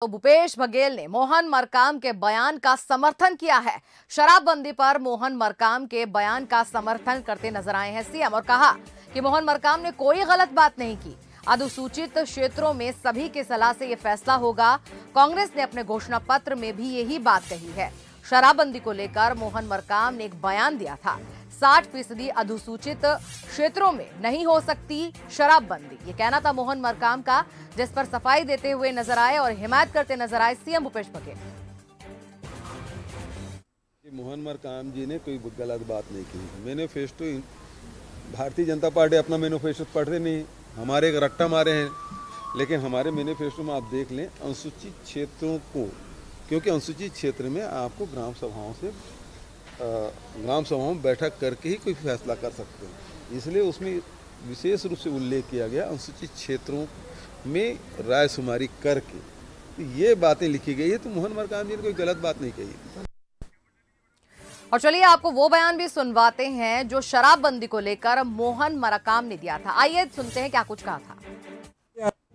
तो भूपेश बघेल ने मोहन मरकाम के बयान का समर्थन किया है शराबबंदी पर मोहन मरकाम के बयान का समर्थन करते नजर आए हैं सीएम और कहा कि मोहन मरकाम ने कोई गलत बात नहीं की अनुसूचित क्षेत्रों में सभी के सलाह से ये फैसला होगा कांग्रेस ने अपने घोषणा पत्र में भी यही बात कही है शराबबंदी को लेकर मोहन मरकाम ने एक बयान दिया था साठ फीसदी अधिसूचित क्षेत्रों में नहीं हो सकती शराबबंदी ये कहना था मोहन मरकाम का जिस पर सफाई देते हुए नजर आए और हिमायत करते नजर आए सीएम भूपेश बघेल मोहन मरकाम जी ने कोई गलत बात नहीं की मैनिफेस्टो भारतीय जनता पार्टी अपना मैनिफेस्टो पढ़ते नहीं हमारे एक रट्टा मारे हैं लेकिन हमारे मैनिफेस्टो में आप देख लें अनुसूचित क्षेत्रों को क्योंकि अनुसूचित क्षेत्र में आपको ग्राम सभाओं से ग्राम सभाओं में बैठक करके ही कोई फैसला कर सकते हैं इसलिए उसमें विशेष रूप से उल्लेख किया गया अनुसूचित क्षेत्रों में रायशुमारी करके तो ये बातें लिखी गई है तो मोहन मरकाम जी ने कोई गलत बात नहीं कही और चलिए आपको वो बयान भी सुनवाते हैं जो शराबबंदी को लेकर मोहन मरकाम ने दिया था आइए सुनते हैं क्या कुछ कहा था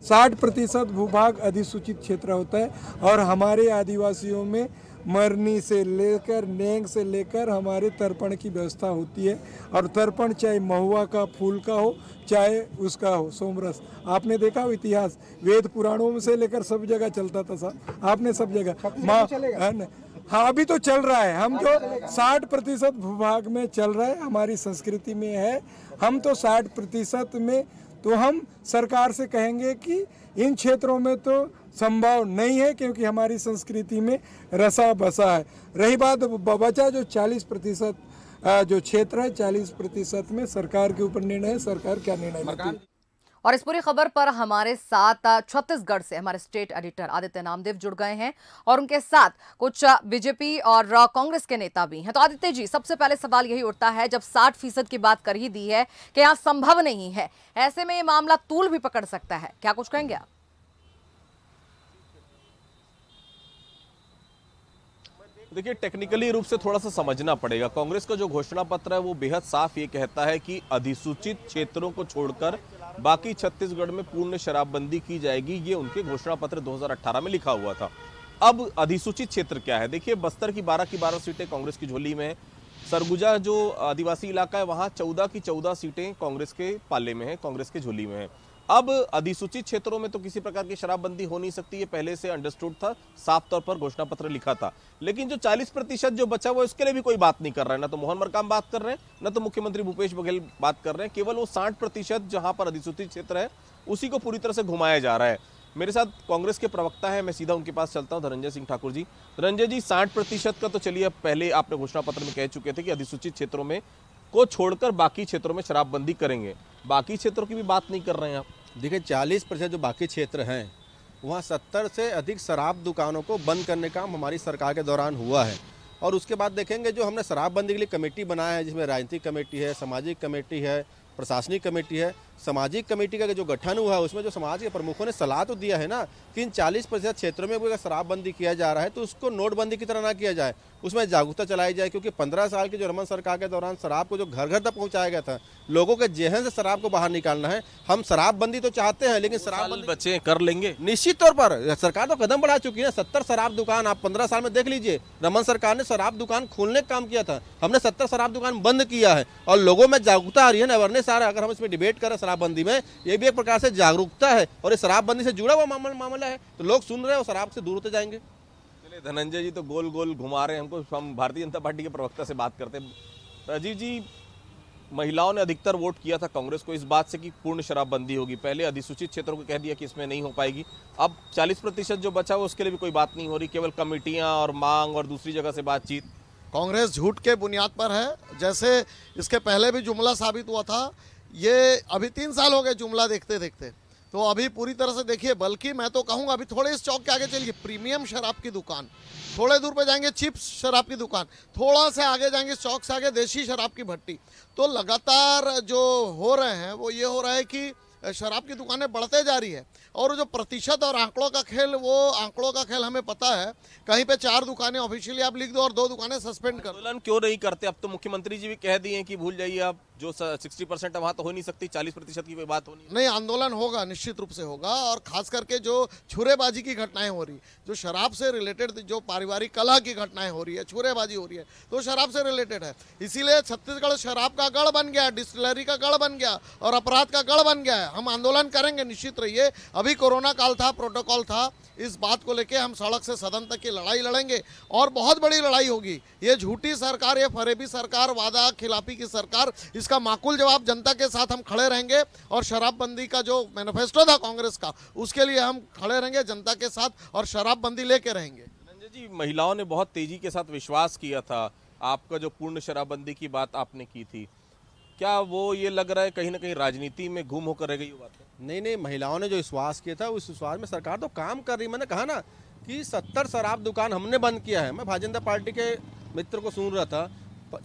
साठ प्रतिशत भूभाग अधिसूचित क्षेत्र होता है और हमारे आदिवासियों में मरनी से लेकर नेंग से लेकर हमारे तर्पण की व्यवस्था होती है और तर्पण चाहे महुआ का फूल का हो चाहे उसका हो सोमरस आपने देखा हो इतिहास वेद पुराणों से लेकर सब जगह चलता था साहब आपने सब जगह माँ तो हाँ अभी तो चल रहा है हम जो तो साठ प्रतिशत भूभाग में चल रहा है हमारी संस्कृति में है हम तो साठ प्रतिशत में तो हम सरकार से कहेंगे कि इन क्षेत्रों में तो संभव नहीं है क्योंकि हमारी संस्कृति में रसा बसा है रही बात बचा जो 40 प्रतिशत जो क्षेत्र है 40 प्रतिशत में सरकार के ऊपर निर्णय है सरकार क्या निर्णय लेती है और इस पूरी खबर पर हमारे साथ छत्तीसगढ़ से हमारे स्टेट एडिटर आदित्य नामदेव जुड़ गए हैं और उनके साथ कुछ बीजेपी और कांग्रेस के नेता भी हैं तो आदित्य जी सबसे पहले सवाल यही उठता है जब साठ फीसद की बात कर ही दी है कि यहाँ संभव नहीं है ऐसे में ये मामला तूल भी पकड़ सकता है क्या कुछ कहेंगे आप देखिए टेक्निकली रूप से थोड़ा सा समझना पड़ेगा कांग्रेस का जो घोषणा पत्र है वो बेहद साफ ये कहता है कि अधिसूचित क्षेत्रों को छोड़कर बाकी छत्तीसगढ़ में पूर्ण शराबबंदी की जाएगी ये उनके घोषणा पत्र 2018 में लिखा हुआ था अब अधिसूचित क्षेत्र क्या है देखिए बस्तर की बारह की बारह सीटें कांग्रेस की झोली में है सरगुजा जो आदिवासी इलाका है वहाँ चौदह की चौदह सीटें कांग्रेस के पाले में है कांग्रेस के झोली में है अब अधिसूचित क्षेत्रों में तो किसी प्रकार की शराबबंदी हो नहीं सकती ये पहले से अंडरस्टूड था साफ तौर पर घोषणा पत्र लिखा था लेकिन जो 40 प्रतिशत जो बचा हुआ इसके लिए भी कोई बात नहीं कर रहा है ना तो मोहन मरकाम बात कर रहे हैं ना तो मुख्यमंत्री भूपेश बघेल बात कर रहे हैं केवल वो साठ प्रतिशत जहां पर अधिसूचित क्षेत्र है उसी को पूरी तरह से घुमाया जा रहा है मेरे साथ कांग्रेस के प्रवक्ता है मैं सीधा उनके पास चलता हूँ धनंजय सिंह ठाकुर जी धनंजय जी साठ प्रतिशत का तो चलिए पहले आपने घोषणा पत्र में कह चुके थे कि अधिसूचित क्षेत्रों में को छोड़कर बाकी क्षेत्रों में शराबबंदी करेंगे बाकी क्षेत्रों की भी बात नहीं कर रहे हैं आप देखिए चालीस परसेंट जो बाकी क्षेत्र हैं वहाँ सत्तर से अधिक शराब दुकानों को बंद करने का हमारी सरकार के दौरान हुआ है और उसके बाद देखेंगे जो हमने शराबबंदी के लिए कमेटी बनाया है जिसमें राजनीतिक कमेटी है सामाजिक कमेटी है प्रशासनिक कमेटी है सामाजिक कमेटी का जो गठन हुआ है उसमें जो समाज के प्रमुखों ने सलाह तो दिया है ना कि इन चालीस प्रतिशत क्षेत्रों में अगर शराबबंदी किया जा रहा है तो उसको नोटबंदी की तरह ना किया जाए उसमें जागरूकता चलाई जाए क्योंकि पंद्रह साल की जो रमन सरकार के दौरान शराब को जो घर घर तक पहुंचाया गया था लोगों के जेहन से शराब को बाहर निकालना है हम शराबबंदी तो चाहते हैं लेकिन शराब बच्चे कर लेंगे निश्चित तौर पर सरकार तो कदम बढ़ा चुकी है सत्तर शराब दुकान आप पंद्रह साल में देख लीजिए रमन सरकार ने शराब दुकान खोलने का काम किया था हमने सत्तर शराब दुकान बंद किया है और लोगों में जागरूकता आ रही है ना अवेयरनेस आ रहा है अगर हम इसमें डिबेट करें शराबबंदी में ये भी एक प्रकार से जागरूकता है और ये शराबबंदी से जुड़ा हुआ मामला है तो लोग सुन रहे हैं और शराब से दूर होते जाएंगे चलिए धनंजय जी तो गोल गोल घुमा रहे हैं हमको हम भारतीय जनता पार्टी के प्रवक्ता से बात करते हैं राजीव जी महिलाओं ने अधिकतर वोट किया था कांग्रेस को इस बात से कि पूर्ण शराबबंदी होगी पहले अधिसूचित क्षेत्रों को कह दिया कि इसमें नहीं हो पाएगी अब 40 प्रतिशत जो बचा वो उसके लिए भी कोई बात नहीं हो रही केवल कमेटियां और मांग और दूसरी जगह से बातचीत कांग्रेस झूठ के बुनियाद पर है जैसे इसके पहले भी जुमला साबित हुआ था ये अभी तीन साल हो गए जुमला देखते देखते तो अभी पूरी तरह से देखिए बल्कि मैं तो कहूँगा अभी थोड़े इस चौक के आगे चलिए प्रीमियम शराब की दुकान थोड़े दूर पे जाएंगे चिप्स शराब की दुकान थोड़ा सा आगे जाएंगे चौक से आगे देशी शराब की भट्टी तो लगातार जो हो रहे हैं वो ये हो रहा है कि शराब की दुकानें बढ़ते जा रही है और जो प्रतिशत और आंकड़ों का खेल वो आंकड़ों का खेल हमें पता है कहीं पे चार दुकानें ऑफिशियली आप लिख दो और दो दुकानें सस्पेंड कर क्यों नहीं करते अब तो मुख्यमंत्री जी भी कह दिए कि भूल जाइए आप जो सिक्सटी परसेंट वहाँ तो हो नहीं सकती चालीस प्रतिशत की बात होनी नहीं आंदोलन होगा निश्चित रूप से होगा और खास करके जो छुरेबाजी की घटनाएं हो रही जो शराब से रिलेटेड जो पारिवारिक कला की घटनाएं हो रही है छुरेबाजी हो रही है तो शराब से रिलेटेड है इसीलिए छत्तीसगढ़ शराब का गढ़ बन गया डिस्टिलरी का गढ़ बन गया और अपराध का गढ़ बन गया है हम आंदोलन करेंगे निश्चित रहिए अभी कोरोना काल था प्रोटोकॉल था इस बात को लेके हम सड़क से सदन तक की लड़ाई लड़ेंगे और बहुत बड़ी लड़ाई होगी ये झूठी सरकार ये फरेबी सरकार वादा खिलाफी की सरकार इसका इसका माकूल जवाब जनता के साथ हम खड़े रहेंगे और शराबबंदी का जो मैनिफेस्टो था कांग्रेस का उसके लिए हम खड़े रहेंगे जनता के साथ और शराबबंदी लेके रहेंगे धनंजय जी महिलाओं ने बहुत तेजी के साथ विश्वास किया था आपका जो पूर्ण शराबबंदी की बात आपने की थी क्या वो ये लग रहा है कहीं ना कहीं राजनीति में घूम होकर रह गई बात नहीं नहीं महिलाओं ने जो विश्वास किया था उस विश्वास में सरकार तो काम कर रही मैंने कहा ना कि सत्तर शराब दुकान हमने बंद किया है मैं भाजपा पार्टी के मित्र को सुन रहा था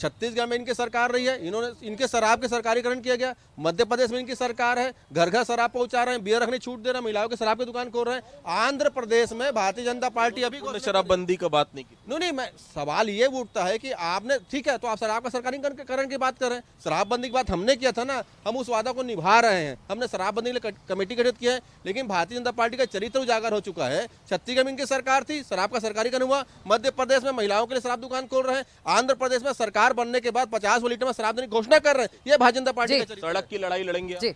छत्तीसगढ़ में इनकी सरकार रही है इन्होंने इनके शराब के सरकारीकरण किया गया मध्य प्रदेश में इनकी सरकार है घर घर शराब पहुंचा रहे हैं बियर रखने छूट दे रहे हैं महिलाओं के शराब की दुकान खोल रहे हैं आंध्र प्रदेश में भारतीय जनता पार्टी अभी शराबबंदी का बात नहीं की नहीं नहीं मैं सवाल ये उठता है कि आपने ठीक है तो आप शराब का सरकारीकरण की बात कर रहे हैं शराबबंदी की बात हमने किया था ना हम उस वादा को निभा रहे हैं हमने शराबबंदी के लिए कमेटी गठित किया है लेकिन भारतीय जनता पार्टी का चरित्र उजागर हो चुका है छत्तीसगढ़ में इनकी सरकार थी शराब का सरकारीकरण हुआ मध्य प्रदेश में महिलाओं के लिए शराब दुकान खोल रहे हैं आंध्र प्रदेश में सरकार सरकार बनने के बाद पचास वो लीटर में शराब देने की घोषणा कर रहे हैं ये भारतीय जनता पार्टी सड़क की लड़ाई लड़ेंगे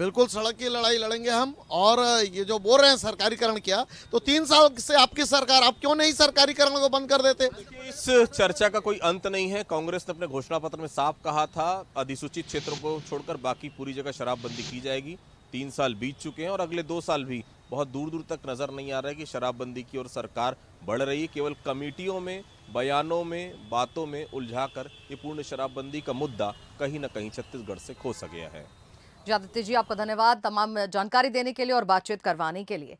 बिल्कुल सड़क की लड़ाई लड़ेंगे हम और ये जो बोल रहे हैं सरकारीकरण किया तो तीन साल से आपकी सरकार आप क्यों नहीं सरकारीकरण को बंद कर देते इस चर्चा का कोई अंत नहीं है कांग्रेस ने अपने घोषणा पत्र में साफ कहा था अधिसूचित क्षेत्रों को छोड़कर बाकी पूरी जगह शराबबंदी की जाएगी तीन साल बीत चुके हैं और अगले दो साल भी बहुत दूर दूर तक नजर नहीं आ रहा है कि शराबबंदी की ओर सरकार बढ़ रही है केवल कमेटियों में बयानों में बातों में उलझाकर ये पूर्ण शराबबंदी का मुद्दा कहीं ना कहीं छत्तीसगढ़ से खो सा गया है जी आपका धन्यवाद तमाम जानकारी देने के लिए और बातचीत करवाने के लिए